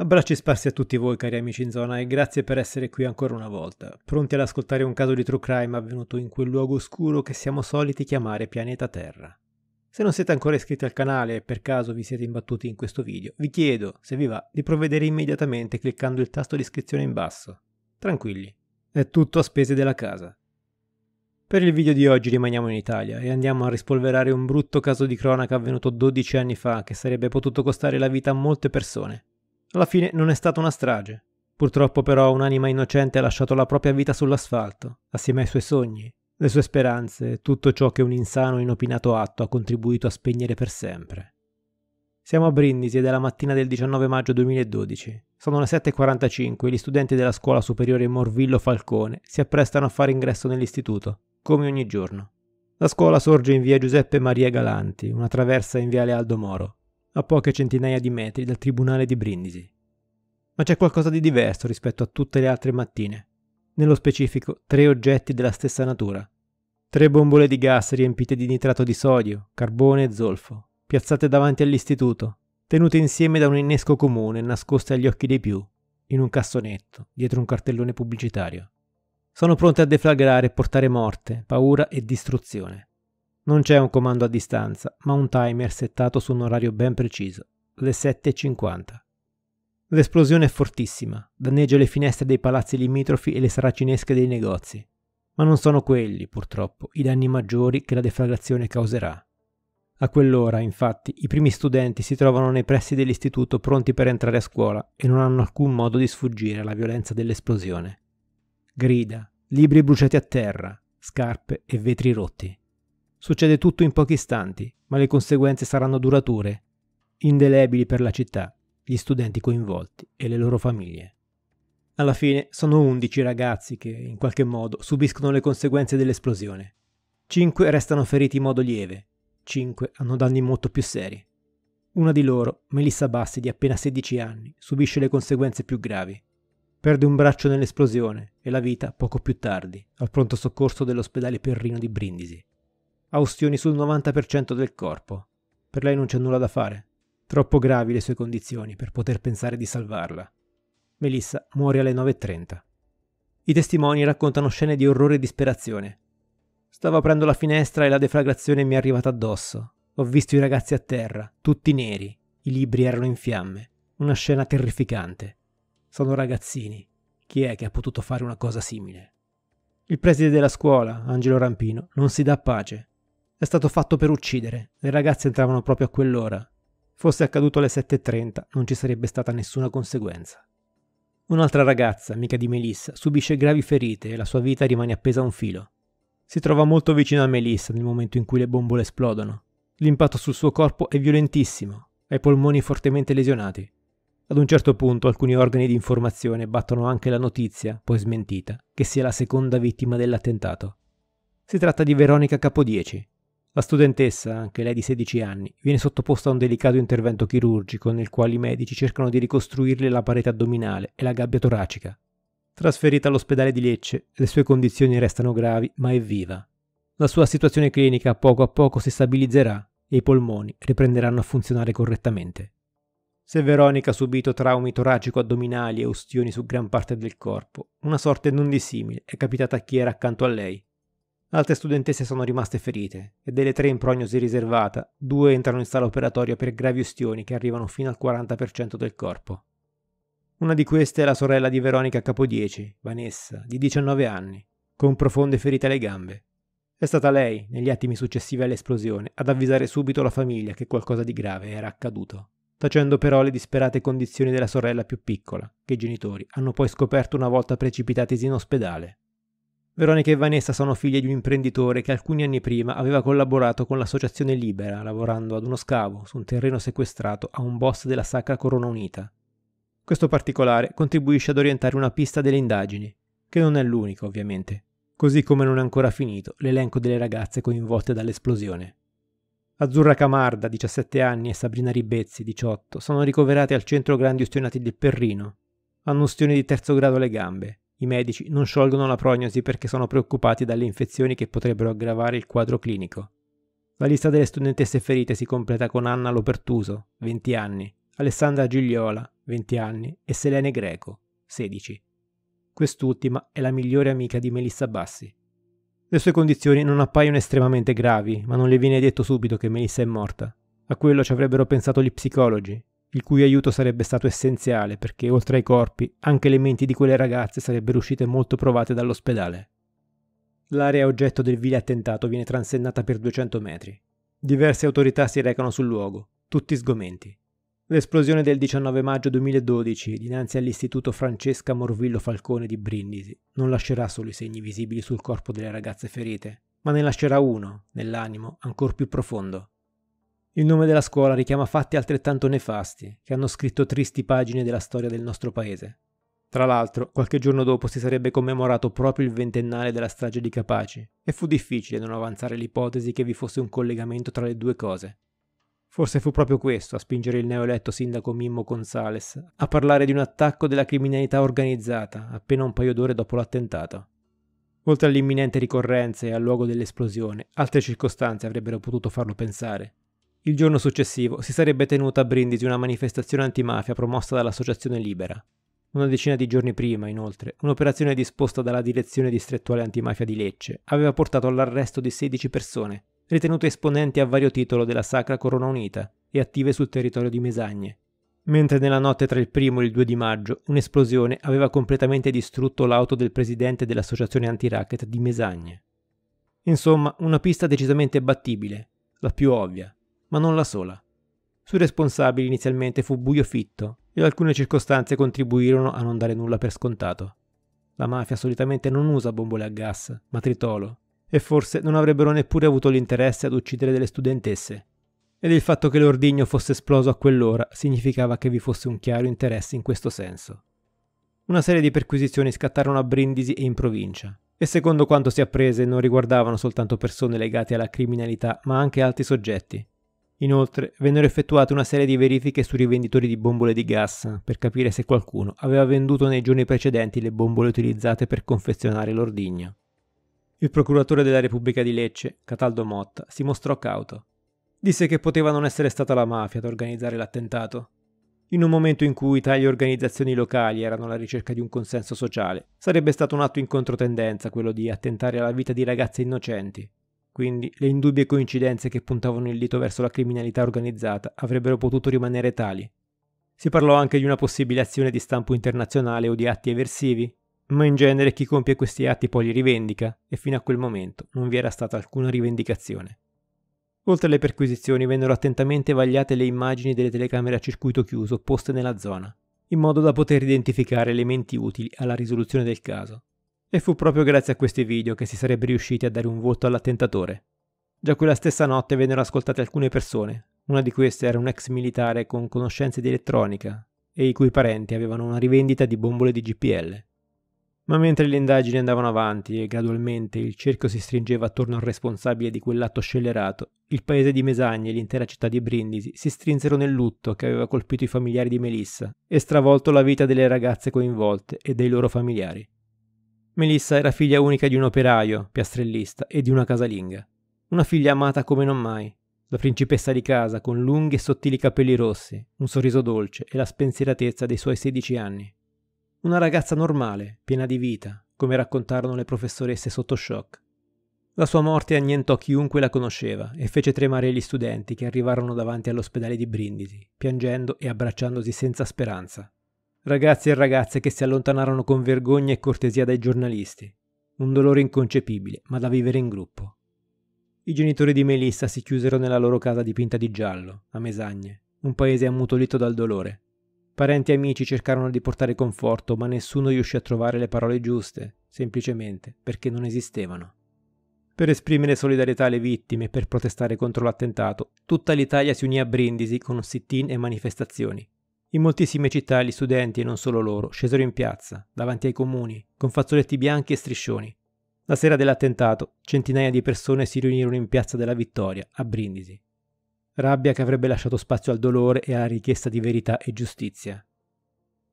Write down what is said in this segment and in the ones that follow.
Abbracci sparsi a tutti voi cari amici in zona e grazie per essere qui ancora una volta, pronti ad ascoltare un caso di true crime avvenuto in quel luogo oscuro che siamo soliti chiamare pianeta Terra. Se non siete ancora iscritti al canale e per caso vi siete imbattuti in questo video, vi chiedo, se vi va, di provvedere immediatamente cliccando il tasto di iscrizione in basso. Tranquilli, è tutto a spese della casa. Per il video di oggi rimaniamo in Italia e andiamo a rispolverare un brutto caso di cronaca avvenuto 12 anni fa che sarebbe potuto costare la vita a molte persone. Alla fine non è stata una strage. Purtroppo però un'anima innocente ha lasciato la propria vita sull'asfalto, assieme ai suoi sogni, le sue speranze, tutto ciò che un insano e inopinato atto ha contribuito a spegnere per sempre. Siamo a Brindisi ed è la mattina del 19 maggio 2012. Sono le 7.45 e gli studenti della scuola superiore Morvillo Falcone si apprestano a fare ingresso nell'istituto, come ogni giorno. La scuola sorge in via Giuseppe Maria Galanti, una traversa in viale Aldo Moro a poche centinaia di metri dal tribunale di Brindisi. Ma c'è qualcosa di diverso rispetto a tutte le altre mattine. Nello specifico, tre oggetti della stessa natura. Tre bombole di gas riempite di nitrato di sodio, carbone e zolfo, piazzate davanti all'istituto, tenute insieme da un innesco comune nascoste agli occhi dei più, in un cassonetto, dietro un cartellone pubblicitario. Sono pronte a deflagrare e portare morte, paura e distruzione. Non c'è un comando a distanza, ma un timer settato su un orario ben preciso, le 7.50. L'esplosione è fortissima, danneggia le finestre dei palazzi limitrofi e le saracinesche dei negozi, ma non sono quelli, purtroppo, i danni maggiori che la deflagrazione causerà. A quell'ora, infatti, i primi studenti si trovano nei pressi dell'istituto pronti per entrare a scuola e non hanno alcun modo di sfuggire alla violenza dell'esplosione. Grida, libri bruciati a terra, scarpe e vetri rotti. Succede tutto in pochi istanti, ma le conseguenze saranno durature, indelebili per la città, gli studenti coinvolti e le loro famiglie. Alla fine sono 11 ragazzi che, in qualche modo, subiscono le conseguenze dell'esplosione. 5 restano feriti in modo lieve, 5 hanno danni molto più seri. Una di loro, Melissa Bassi, di appena 16 anni, subisce le conseguenze più gravi. Perde un braccio nell'esplosione e la vita poco più tardi, al pronto soccorso dell'ospedale Perrino di Brindisi. Ha ustioni sul 90% del corpo. Per lei non c'è nulla da fare. Troppo gravi le sue condizioni per poter pensare di salvarla. Melissa muore alle 9.30. I testimoni raccontano scene di orrore e disperazione. Stavo aprendo la finestra e la deflagrazione mi è arrivata addosso. Ho visto i ragazzi a terra, tutti neri. I libri erano in fiamme. Una scena terrificante. Sono ragazzini. Chi è che ha potuto fare una cosa simile? Il preside della scuola, Angelo Rampino, non si dà pace. È stato fatto per uccidere, le ragazze entravano proprio a quell'ora. Fosse accaduto alle 7.30 non ci sarebbe stata nessuna conseguenza. Un'altra ragazza, amica di Melissa, subisce gravi ferite e la sua vita rimane appesa a un filo. Si trova molto vicino a Melissa nel momento in cui le bombole esplodono. L'impatto sul suo corpo è violentissimo, ha i polmoni fortemente lesionati. Ad un certo punto alcuni organi di informazione battono anche la notizia, poi smentita, che sia la seconda vittima dell'attentato. Si tratta di Veronica Capodieci, la studentessa, anche lei di 16 anni, viene sottoposta a un delicato intervento chirurgico nel quale i medici cercano di ricostruirle la parete addominale e la gabbia toracica. Trasferita all'ospedale di Lecce, le sue condizioni restano gravi, ma è viva. La sua situazione clinica poco a poco si stabilizzerà e i polmoni riprenderanno a funzionare correttamente. Se Veronica ha subito traumi toracico-addominali e ustioni su gran parte del corpo, una sorte non dissimile è capitata a chi era accanto a lei, Altre studentesse sono rimaste ferite e delle tre in prognosi riservata, due entrano in sala operatoria per gravi ustioni che arrivano fino al 40% del corpo. Una di queste è la sorella di Veronica Capodieci, Vanessa, di 19 anni, con profonde ferite alle gambe. È stata lei, negli attimi successivi all'esplosione, ad avvisare subito la famiglia che qualcosa di grave era accaduto, tacendo però le disperate condizioni della sorella più piccola, che i genitori hanno poi scoperto una volta precipitati in ospedale. Veronica e Vanessa sono figlie di un imprenditore che alcuni anni prima aveva collaborato con l'associazione Libera, lavorando ad uno scavo su un terreno sequestrato a un boss della Sacra Corona Unita. Questo particolare contribuisce ad orientare una pista delle indagini, che non è l'unico ovviamente, così come non è ancora finito l'elenco delle ragazze coinvolte dall'esplosione. Azzurra Camarda, 17 anni, e Sabrina Ribezzi, 18, sono ricoverate al centro grandi ustionati del Perrino. Hanno ustioni di terzo grado alle gambe, i medici non sciolgono la prognosi perché sono preoccupati dalle infezioni che potrebbero aggravare il quadro clinico. La lista delle studentesse ferite si completa con Anna Lopertuso, 20 anni, Alessandra Gigliola, 20 anni, e Selene Greco, 16. Quest'ultima è la migliore amica di Melissa Bassi. Le sue condizioni non appaiono estremamente gravi, ma non le viene detto subito che Melissa è morta. A quello ci avrebbero pensato gli psicologi, il cui aiuto sarebbe stato essenziale perché oltre ai corpi anche le menti di quelle ragazze sarebbero uscite molto provate dall'ospedale. L'area oggetto del vile attentato viene transennata per 200 metri. Diverse autorità si recano sul luogo, tutti sgomenti. L'esplosione del 19 maggio 2012 dinanzi all'Istituto Francesca Morvillo Falcone di Brindisi non lascerà solo i segni visibili sul corpo delle ragazze ferite, ma ne lascerà uno, nell'animo, ancor più profondo. Il nome della scuola richiama fatti altrettanto nefasti, che hanno scritto tristi pagine della storia del nostro paese. Tra l'altro, qualche giorno dopo si sarebbe commemorato proprio il ventennale della strage di Capaci, e fu difficile non avanzare l'ipotesi che vi fosse un collegamento tra le due cose. Forse fu proprio questo a spingere il neoeletto sindaco Mimmo Gonzales a parlare di un attacco della criminalità organizzata appena un paio d'ore dopo l'attentato. Oltre all'imminente ricorrenza e al luogo dell'esplosione, altre circostanze avrebbero potuto farlo pensare, il giorno successivo si sarebbe tenuta a Brindisi una manifestazione antimafia promossa dall'Associazione Libera. Una decina di giorni prima, inoltre, un'operazione disposta dalla Direzione Distrettuale Antimafia di Lecce aveva portato all'arresto di 16 persone, ritenute esponenti a vario titolo della Sacra Corona Unita e attive sul territorio di Mesagne, Mentre nella notte tra il 1 e il 2 di maggio un'esplosione aveva completamente distrutto l'auto del presidente dell'associazione anti-racket di Mesagne. Insomma, una pista decisamente battibile, la più ovvia, ma non la sola. Sui responsabili inizialmente fu buio fitto e alcune circostanze contribuirono a non dare nulla per scontato. La mafia solitamente non usa bombole a gas, ma tritolo, e forse non avrebbero neppure avuto l'interesse ad uccidere delle studentesse. Ed il fatto che l'ordigno fosse esploso a quell'ora significava che vi fosse un chiaro interesse in questo senso. Una serie di perquisizioni scattarono a Brindisi e in provincia, e secondo quanto si apprese non riguardavano soltanto persone legate alla criminalità, ma anche altri soggetti, Inoltre, vennero effettuate una serie di verifiche sui rivenditori di bombole di gas per capire se qualcuno aveva venduto nei giorni precedenti le bombole utilizzate per confezionare l'ordigno. Il procuratore della Repubblica di Lecce, Cataldo Motta, si mostrò cauto. Disse che poteva non essere stata la mafia ad organizzare l'attentato. In un momento in cui tali organizzazioni locali erano alla ricerca di un consenso sociale, sarebbe stato un atto in controtendenza quello di attentare alla vita di ragazze innocenti, quindi le indubbie coincidenze che puntavano il dito verso la criminalità organizzata avrebbero potuto rimanere tali. Si parlò anche di una possibile azione di stampo internazionale o di atti eversivi, ma in genere chi compie questi atti poi li rivendica e fino a quel momento non vi era stata alcuna rivendicazione. Oltre alle perquisizioni vennero attentamente vagliate le immagini delle telecamere a circuito chiuso poste nella zona, in modo da poter identificare elementi utili alla risoluzione del caso. E fu proprio grazie a questi video che si sarebbe riusciti a dare un voto all'attentatore. Già quella stessa notte vennero ascoltate alcune persone, una di queste era un ex militare con conoscenze di elettronica e i cui parenti avevano una rivendita di bombole di GPL. Ma mentre le indagini andavano avanti e gradualmente il cerchio si stringeva attorno al responsabile di quell'atto scellerato, il paese di Mesagne e l'intera città di Brindisi si strinsero nel lutto che aveva colpito i familiari di Melissa e stravolto la vita delle ragazze coinvolte e dei loro familiari. Melissa era figlia unica di un operaio, piastrellista, e di una casalinga. Una figlia amata come non mai, la principessa di casa con lunghi e sottili capelli rossi, un sorriso dolce e la spensieratezza dei suoi 16 anni. Una ragazza normale, piena di vita, come raccontarono le professoresse sotto shock. La sua morte annientò chiunque la conosceva e fece tremare gli studenti che arrivarono davanti all'ospedale di Brindisi, piangendo e abbracciandosi senza speranza. Ragazzi e ragazze che si allontanarono con vergogna e cortesia dai giornalisti. Un dolore inconcepibile, ma da vivere in gruppo. I genitori di Melissa si chiusero nella loro casa dipinta di giallo, a Mesagne, un paese ammutolito dal dolore. Parenti e amici cercarono di portare conforto, ma nessuno riuscì a trovare le parole giuste, semplicemente perché non esistevano. Per esprimere solidarietà alle vittime e per protestare contro l'attentato, tutta l'Italia si unì a Brindisi con sit-in e manifestazioni. In moltissime città gli studenti, e non solo loro, scesero in piazza, davanti ai comuni, con fazzoletti bianchi e striscioni. La sera dell'attentato, centinaia di persone si riunirono in piazza della Vittoria, a Brindisi. Rabbia che avrebbe lasciato spazio al dolore e alla richiesta di verità e giustizia.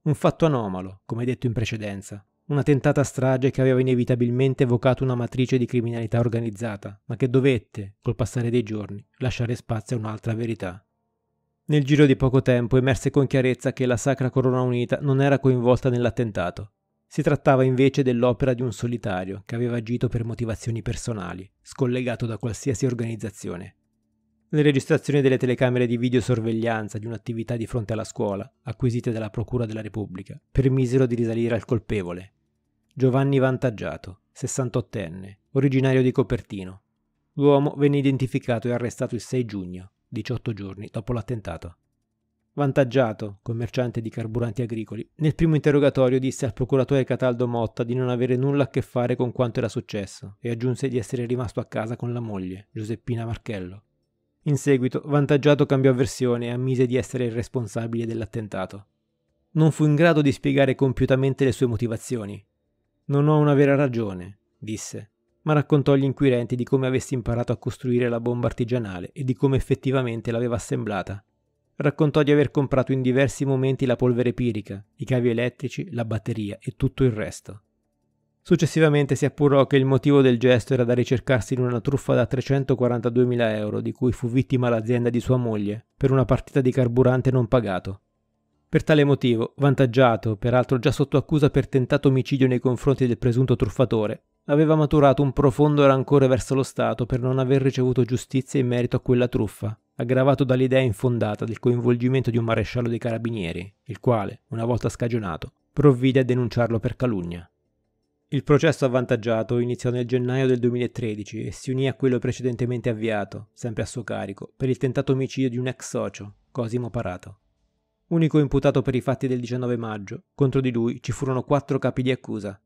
Un fatto anomalo, come detto in precedenza, una tentata strage che aveva inevitabilmente evocato una matrice di criminalità organizzata, ma che dovette, col passare dei giorni, lasciare spazio a un'altra verità. Nel giro di poco tempo emerse con chiarezza che la Sacra Corona Unita non era coinvolta nell'attentato. Si trattava invece dell'opera di un solitario che aveva agito per motivazioni personali, scollegato da qualsiasi organizzazione. Le registrazioni delle telecamere di videosorveglianza di un'attività di fronte alla scuola, acquisite dalla Procura della Repubblica, permisero di risalire al colpevole. Giovanni Vantaggiato, 68enne, originario di Copertino. L'uomo venne identificato e arrestato il 6 giugno, 18 giorni dopo l'attentato. Vantaggiato, commerciante di carburanti agricoli, nel primo interrogatorio disse al procuratore Cataldo Motta di non avere nulla a che fare con quanto era successo e aggiunse di essere rimasto a casa con la moglie, Giuseppina Marchello. In seguito, Vantaggiato cambiò versione e ammise di essere il responsabile dell'attentato. Non fu in grado di spiegare compiutamente le sue motivazioni. Non ho una vera ragione, disse, ma raccontò agli inquirenti di come avesse imparato a costruire la bomba artigianale e di come effettivamente l'aveva assemblata. Raccontò di aver comprato in diversi momenti la polvere pirica, i cavi elettrici, la batteria e tutto il resto. Successivamente si appurò che il motivo del gesto era da ricercarsi in una truffa da 342.000 euro di cui fu vittima l'azienda di sua moglie per una partita di carburante non pagato. Per tale motivo, vantaggiato, peraltro già sotto accusa per tentato omicidio nei confronti del presunto truffatore, aveva maturato un profondo rancore verso lo Stato per non aver ricevuto giustizia in merito a quella truffa, aggravato dall'idea infondata del coinvolgimento di un maresciallo dei carabinieri, il quale, una volta scagionato, provvide a denunciarlo per calunnia. Il processo avvantaggiato iniziò nel gennaio del 2013 e si unì a quello precedentemente avviato, sempre a suo carico, per il tentato omicidio di un ex socio, Cosimo Parato unico imputato per i fatti del 19 maggio. Contro di lui ci furono quattro capi di accusa.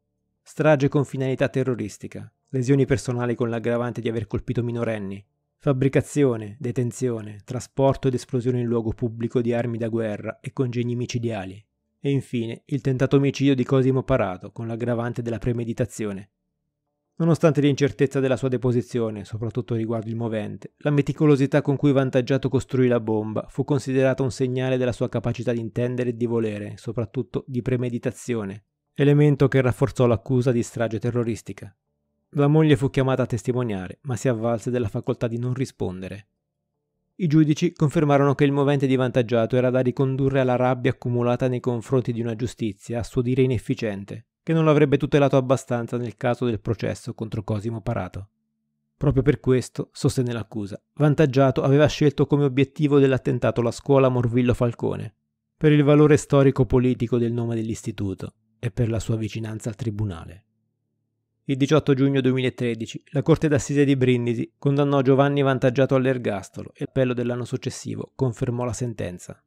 Strage con finalità terroristica, lesioni personali con l'aggravante di aver colpito minorenni, fabbricazione, detenzione, trasporto ed esplosione in luogo pubblico di armi da guerra e congegni micidiali. E infine il tentato omicidio di Cosimo Parato con l'aggravante della premeditazione, Nonostante l'incertezza della sua deposizione, soprattutto riguardo il movente, la meticolosità con cui Vantaggiato costruì la bomba fu considerata un segnale della sua capacità di intendere e di volere, soprattutto di premeditazione, elemento che rafforzò l'accusa di strage terroristica. La moglie fu chiamata a testimoniare, ma si avvalse della facoltà di non rispondere. I giudici confermarono che il movente di Vantaggiato era da ricondurre alla rabbia accumulata nei confronti di una giustizia a suo dire inefficiente, che non l'avrebbe tutelato abbastanza nel caso del processo contro Cosimo Parato. Proprio per questo, sostenne l'accusa, Vantaggiato aveva scelto come obiettivo dell'attentato la scuola Morvillo Falcone, per il valore storico-politico del nome dell'istituto e per la sua vicinanza al tribunale. Il 18 giugno 2013 la Corte d'Assise di Brindisi condannò Giovanni Vantaggiato all'ergastolo e l'appello dell'anno successivo confermò la sentenza.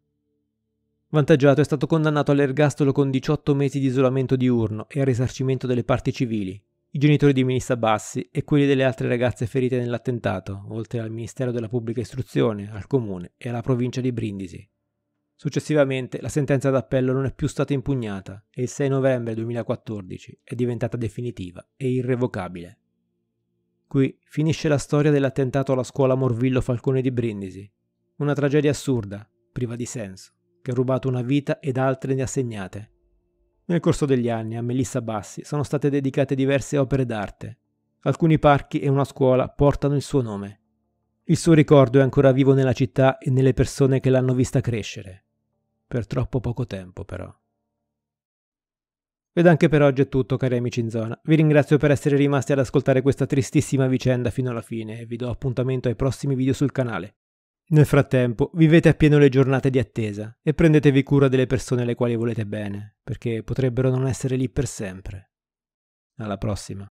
Vantaggiato è stato condannato all'ergastolo con 18 mesi di isolamento diurno e al risarcimento delle parti civili, i genitori di Melissa Bassi e quelli delle altre ragazze ferite nell'attentato, oltre al Ministero della Pubblica Istruzione, al Comune e alla provincia di Brindisi. Successivamente la sentenza d'appello non è più stata impugnata e il 6 novembre 2014 è diventata definitiva e irrevocabile. Qui finisce la storia dell'attentato alla scuola Morvillo Falcone di Brindisi, una tragedia assurda, priva di senso che ha rubato una vita ed altre ne assegnate. Nel corso degli anni a Melissa Bassi sono state dedicate diverse opere d'arte. Alcuni parchi e una scuola portano il suo nome. Il suo ricordo è ancora vivo nella città e nelle persone che l'hanno vista crescere. Per troppo poco tempo, però. Ed anche per oggi è tutto, cari amici in zona. Vi ringrazio per essere rimasti ad ascoltare questa tristissima vicenda fino alla fine e vi do appuntamento ai prossimi video sul canale. Nel frattempo, vivete appieno le giornate di attesa e prendetevi cura delle persone alle quali volete bene, perché potrebbero non essere lì per sempre. Alla prossima.